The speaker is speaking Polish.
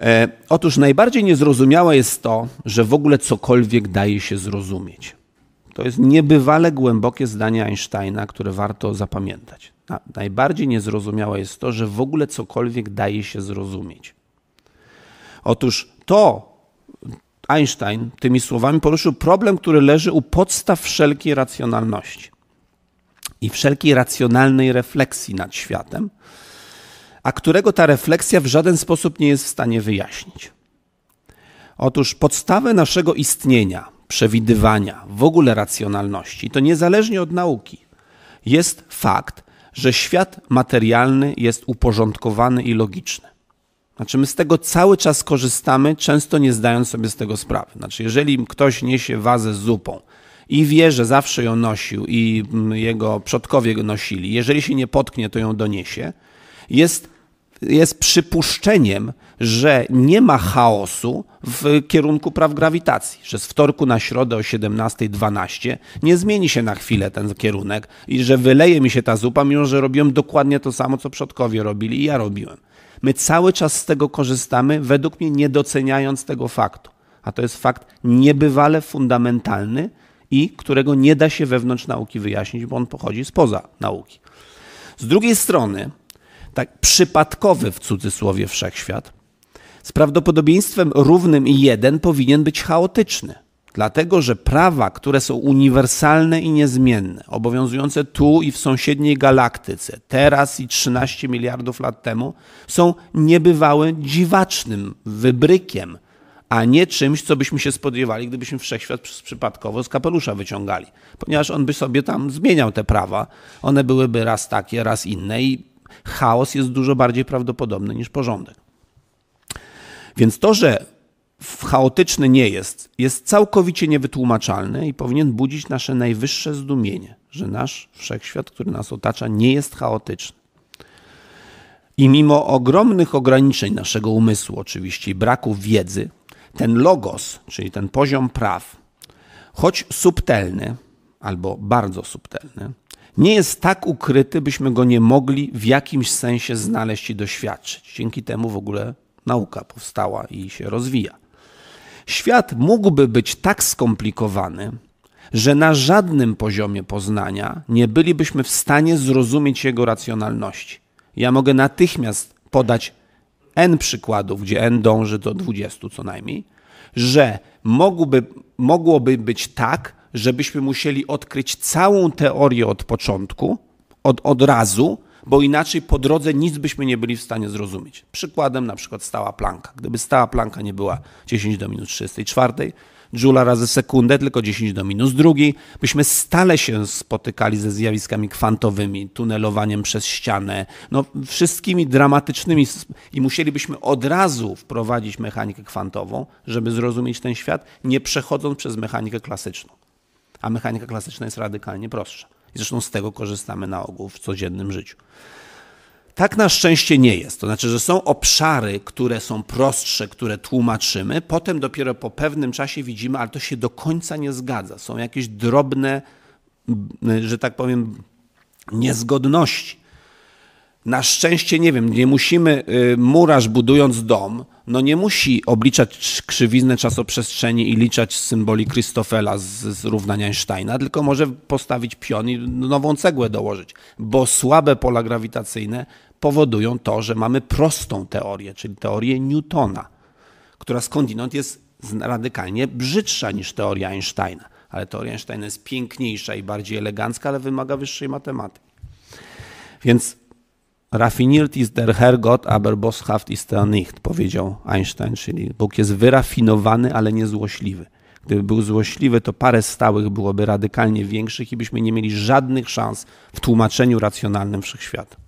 E, otóż najbardziej niezrozumiałe jest to, że w ogóle cokolwiek daje się zrozumieć. To jest niebywale głębokie zdanie Einsteina, które warto zapamiętać. najbardziej niezrozumiałe jest to, że w ogóle cokolwiek daje się zrozumieć. Otóż to Einstein tymi słowami poruszył problem, który leży u podstaw wszelkiej racjonalności i wszelkiej racjonalnej refleksji nad światem, a którego ta refleksja w żaden sposób nie jest w stanie wyjaśnić. Otóż podstawę naszego istnienia, przewidywania, w ogóle racjonalności, to niezależnie od nauki, jest fakt, że świat materialny jest uporządkowany i logiczny. Znaczy, my z tego cały czas korzystamy, często nie zdając sobie z tego sprawy. Znaczy, jeżeli ktoś niesie wazę z zupą i wie, że zawsze ją nosił i mm, jego przodkowie nosili, jeżeli się nie potknie, to ją doniesie, jest, jest przypuszczeniem, że nie ma chaosu w kierunku praw grawitacji, że z wtorku na środę o 17.12 nie zmieni się na chwilę ten kierunek i że wyleje mi się ta zupa, mimo że robiłem dokładnie to samo, co przodkowie robili i ja robiłem. My cały czas z tego korzystamy, według mnie nie doceniając tego faktu. A to jest fakt niebywale fundamentalny i którego nie da się wewnątrz nauki wyjaśnić, bo on pochodzi spoza nauki. Z drugiej strony, tak przypadkowy w cudzysłowie wszechświat, z prawdopodobieństwem równym 1 powinien być chaotyczny. Dlatego, że prawa, które są uniwersalne i niezmienne, obowiązujące tu i w sąsiedniej galaktyce, teraz i 13 miliardów lat temu, są niebywałym dziwacznym wybrykiem, a nie czymś, co byśmy się spodziewali, gdybyśmy wszechświat przypadkowo z kapelusza wyciągali. Ponieważ on by sobie tam zmieniał te prawa, one byłyby raz takie, raz inne i chaos jest dużo bardziej prawdopodobny niż porządek. Więc to, że chaotyczny nie jest, jest całkowicie niewytłumaczalne i powinien budzić nasze najwyższe zdumienie, że nasz wszechświat, który nas otacza, nie jest chaotyczny. I mimo ogromnych ograniczeń naszego umysłu, oczywiście, i braku wiedzy, ten logos, czyli ten poziom praw, choć subtelny albo bardzo subtelny, nie jest tak ukryty, byśmy go nie mogli w jakimś sensie znaleźć i doświadczyć. Dzięki temu w ogóle nauka powstała i się rozwija. Świat mógłby być tak skomplikowany, że na żadnym poziomie poznania nie bylibyśmy w stanie zrozumieć jego racjonalności. Ja mogę natychmiast podać n przykładów, gdzie n dąży do 20 co najmniej, że mogłoby, mogłoby być tak, żebyśmy musieli odkryć całą teorię od początku, od, od razu, bo inaczej po drodze nic byśmy nie byli w stanie zrozumieć. Przykładem na przykład stała planka. Gdyby stała planka nie była 10 do minus 34, Joula razy sekundę, tylko 10 do minus drugi, byśmy stale się spotykali ze zjawiskami kwantowymi, tunelowaniem przez ścianę, no wszystkimi dramatycznymi i musielibyśmy od razu wprowadzić mechanikę kwantową, żeby zrozumieć ten świat, nie przechodząc przez mechanikę klasyczną a mechanika klasyczna jest radykalnie prostsza. I zresztą z tego korzystamy na ogół w codziennym życiu. Tak na szczęście nie jest. To znaczy, że są obszary, które są prostsze, które tłumaczymy, potem dopiero po pewnym czasie widzimy, ale to się do końca nie zgadza. Są jakieś drobne, że tak powiem, niezgodności. Na szczęście, nie wiem, nie musimy, y, murarz budując dom, no nie musi obliczać krzywizny czasoprzestrzeni i liczać symboli Christoffela z, z równania Einsteina, tylko może postawić pion i nową cegłę dołożyć, bo słabe pola grawitacyjne powodują to, że mamy prostą teorię, czyli teorię Newtona, która skądinąd jest radykalnie brzydsza niż teoria Einsteina. Ale teoria Einsteina jest piękniejsza i bardziej elegancka, ale wymaga wyższej matematyki. Więc Raffiniert ist der Herrgott, aber boshaft ist er nicht, powiedział Einstein, czyli Bóg jest wyrafinowany, ale nie złośliwy. Gdyby był złośliwy, to parę stałych byłoby radykalnie większych i byśmy nie mieli żadnych szans w tłumaczeniu racjonalnym wszechświata.